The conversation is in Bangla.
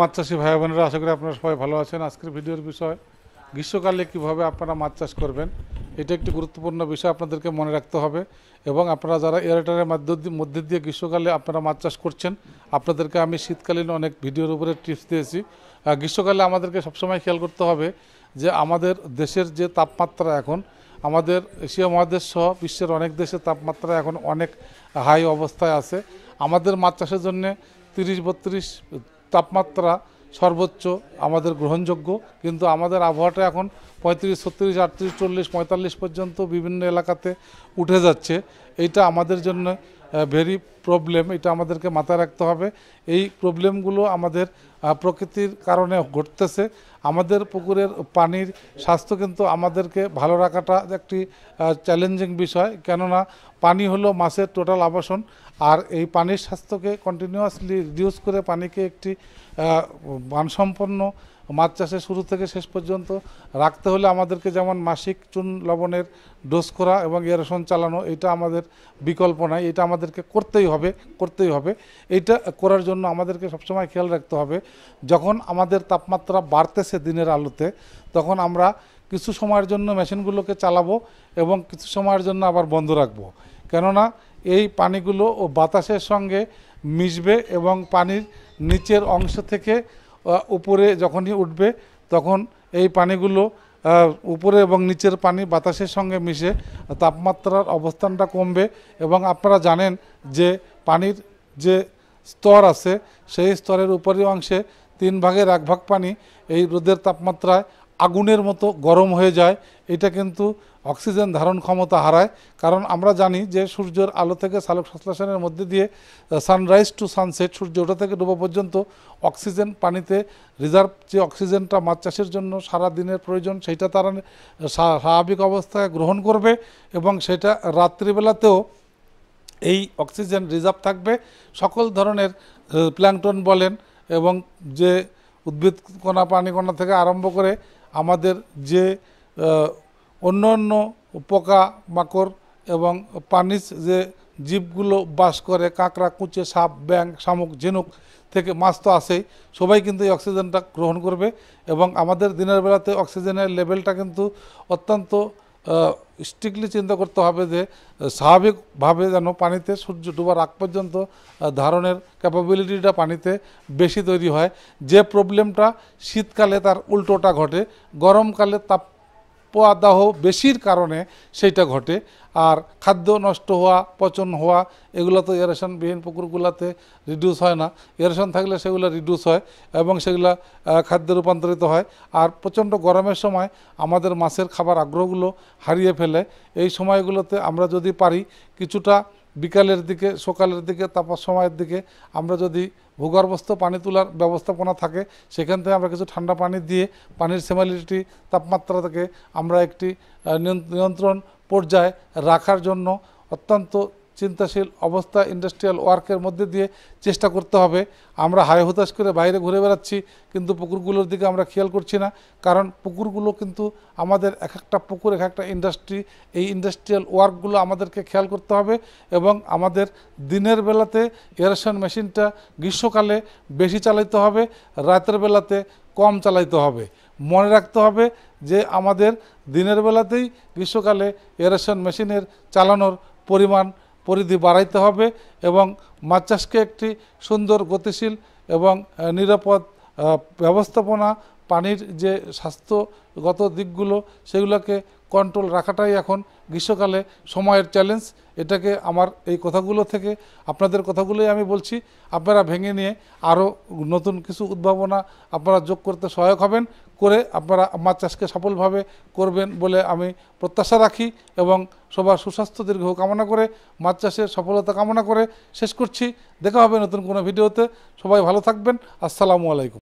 মাছ চাষি ভাই বোনেরা আশা করি আপনারা সবাই ভালো আছেন আজকের ভিডিওর বিষয় গ্রীষ্মকালে কিভাবে আপনারা মাছ চাষ করবেন এটা একটি গুরুত্বপূর্ণ বিষয় আপনাদেরকে মনে রাখতে হবে এবং আপনারা যারা এয়ারটারের মাধ্যম মধ্যে দিয়ে গ্রীষ্মকালে আপনারা মাছ চাষ করছেন আপনাদেরকে আমি শীতকালীন অনেক ভিডিওর উপরে টিপস দিয়েছি গ্রীষ্মকালে আমাদেরকে সবসময় খেয়াল করতে হবে যে আমাদের দেশের যে তাপমাত্রা এখন আমাদের এশিয়া মহাদেশ সহ বিশ্বের অনেক দেশের তাপমাত্রা এখন অনেক হাই অবস্থায় আছে আমাদের মাছ চাষের জন্যে তিরিশ বত্রিশ তাপমাত্রা সর্বোচ্চ আমাদের গ্রহণযোগ্য কিন্তু আমাদের আবহাওয়াটা এখন পঁয়ত্রিশ ছত্রিশ আটত্রিশ চল্লিশ পঁয়তাল্লিশ পর্যন্ত বিভিন্ন এলাকাতে উঠে যাচ্ছে এইটা আমাদের জন্য ভেরি প্রবলেম এটা আমাদেরকে মাথায় রাখতে হবে এই প্রবলেমগুলো আমাদের প্রকৃতির কারণে ঘটতেছে আমাদের পুকুরের পানির স্বাস্থ্য কিন্তু আমাদেরকে ভালো রাখাটা একটি চ্যালেঞ্জিং বিষয় কেননা পানি হলো মাছের টোটাল আবাসন আর এই পানির স্বাস্থ্যকে কন্টিনিউয়াসলি রিডিউস করে পানিকে একটি মানসম্পন্ন মাছ চাষে শুরু থেকে শেষ পর্যন্ত রাখতে হলে আমাদেরকে যেমন মাসিক চুন লবণের ডোজ করা এবং এরোশন চালানো এটা আমাদের বিকল্প নয় এটা আমাদেরকে করতেই হবে করতেই হবে এইটা করার জন্য আমাদেরকে সবসময় খেয়াল রাখতে হবে যখন আমাদের তাপমাত্রা বাড়তেছে দিনের আলোতে তখন আমরা কিছু সময়ের জন্য মেশিনগুলোকে চালাবো এবং কিছু সময়ের জন্য আবার বন্ধ রাখবো কেননা এই পানিগুলো ও বাতাসের সঙ্গে মিশবে এবং পানির নিচের অংশ থেকে উপরে যখনই উঠবে তখন এই পানিগুলো উপরে এবং নিচের পানি বাতাসের সঙ্গে মিশে তাপমাত্রার অবস্থানটা কমবে এবং আপনারা জানেন যে পানির যে স্তর আছে সেই স্তরের উপরি অংশে তিন ভাগের এক ভাগ পানি এই রোদের তাপমাত্রায় আগুনের মতো গরম হয়ে যায় এটা কিন্তু অক্সিজেন ধারণ ক্ষমতা হারায় কারণ আমরা জানি যে সূর্যের আলো থেকে সালোক সংশ্লেষণের মধ্যে দিয়ে সানরাইজ টু সানসেট সূর্য ওঠা থেকে ডোবা পর্যন্ত অক্সিজেন পানিতে রিজার্ভ যে অক্সিজেনটা মাছ চাষের জন্য সারা দিনের প্রয়োজন সেটা তারা স্বাভাবিক অবস্থায় গ্রহণ করবে এবং সেটা রাত্রিবেলাতেও এই অক্সিজেন রিজার্ভ থাকবে সকল ধরনের প্ল্যাংটন বলেন এবং যে উদ্ভিদ কণা পানি কণা থেকে আরম্ভ করে আমাদের যে অন্য অন্য পোকা মাকড় এবং পানিস যে জীবগুলো বাস করে কাঁকড়া কুঁচে সাপ ব্যাং শামুক ঝিনুক থেকে মাছ তো আসেই সবাই কিন্তু এই অক্সিজেনটা গ্রহণ করবে এবং আমাদের দিনের বেলাতে অক্সিজেনের লেভেলটা কিন্তু অত্যন্ত স্ট্রিক্টলি চিন্তা করতে হবে যে স্বাভাবিকভাবে যেন পানিতে সূর্য ডুবার আগ পর্যন্ত ধারণের ক্যাপাবিলিটিটা পানিতে বেশি তৈরি হয় যে প্রবলেমটা শীতকালে তার উল্টোটা ঘটে গরমকালে তাপ পোয়াদাহ বেশির কারণে সেইটা ঘটে আর খাদ্য নষ্ট হওয়া পচন হওয়া এগুলো তো এরেশনবিহীন পুকুরগুলোতে রিডিউস হয় না এরেশন থাকলে সেগুলো রিডিউস হয় এবং সেগুলো খাদ্যে রূপান্তরিত হয় আর প্রচণ্ড গরমের সময় আমাদের মাছের খাবার আগ্রহগুলো হারিয়ে ফেলে এই সময়গুলোতে আমরা যদি পারি কিছুটা বিকালের দিকে সকালের দিকে তারপর সময়ের দিকে আমরা যদি ভূগর্ভস্থ পানি তোলার ব্যবস্থাপনা থাকে সেখান থেকে আমরা কিছু ঠান্ডা পানি দিয়ে পানির সেমালিটি তাপমাত্রা থেকে আমরা একটি নিয়ন্ত্রণ পর্যায়ে রাখার জন্য অত্যন্ত চিন্তাশীল অবস্থা ইন্ডাস্ট্রিয়াল ওয়ার্কের মধ্যে দিয়ে চেষ্টা করতে হবে আমরা হায় হতাশ করে বাইরে ঘুরে বেড়াচ্ছি কিন্তু পুকুরগুলোর দিকে আমরা খেয়াল করছি না কারণ পুকুরগুলো কিন্তু আমাদের এক একটা পুকুর এক একটা ইন্ডাস্ট্রি এই ইন্ডাস্ট্রিয়াল ওয়ার্কগুলো আমাদেরকে খেয়াল করতে হবে এবং আমাদের দিনের বেলাতে এয়ারেশন মেশিনটা গ্রীষ্মকালে বেশি চালাইতে হবে রাতের বেলাতে কম চালাইতে হবে মনে রাখতে হবে যে আমাদের দিনের বেলাতেই গ্রীষ্মকালে এয়ারেশন মেশিনের চালানোর পরিমাণ পরিধি বাড়াইতে হবে এবং মাছ চাষকে একটি সুন্দর গতিশীল এবং নিরাপদ ব্যবস্থাপনা পানির যে স্বাস্থ্যগত দিকগুলো সেগুলোকে কন্ট্রোল রাখাটাই এখন গ্রীষ্মকালে সময়ের চ্যালেঞ্জ এটাকে আমার এই কথাগুলো থেকে আপনাদের কথাগুলোই আমি বলছি আপনারা ভেঙে নিয়ে আরও নতুন কিছু উদ্ভাবনা আপনারা যোগ করতে সহায়ক হবেন করে আপনারা মাছ চাষকে সফলভাবে করবেন বলে আমি প্রত্যাশা রাখি এবং সবার সুস্বাস্থ্য দীর্ঘ কামনা করে মাছ চাষের সফলতা কামনা করে শেষ করছি দেখা হবে নতুন কোনো ভিডিওতে সবাই ভালো থাকবেন আসসালামু আলাইকুম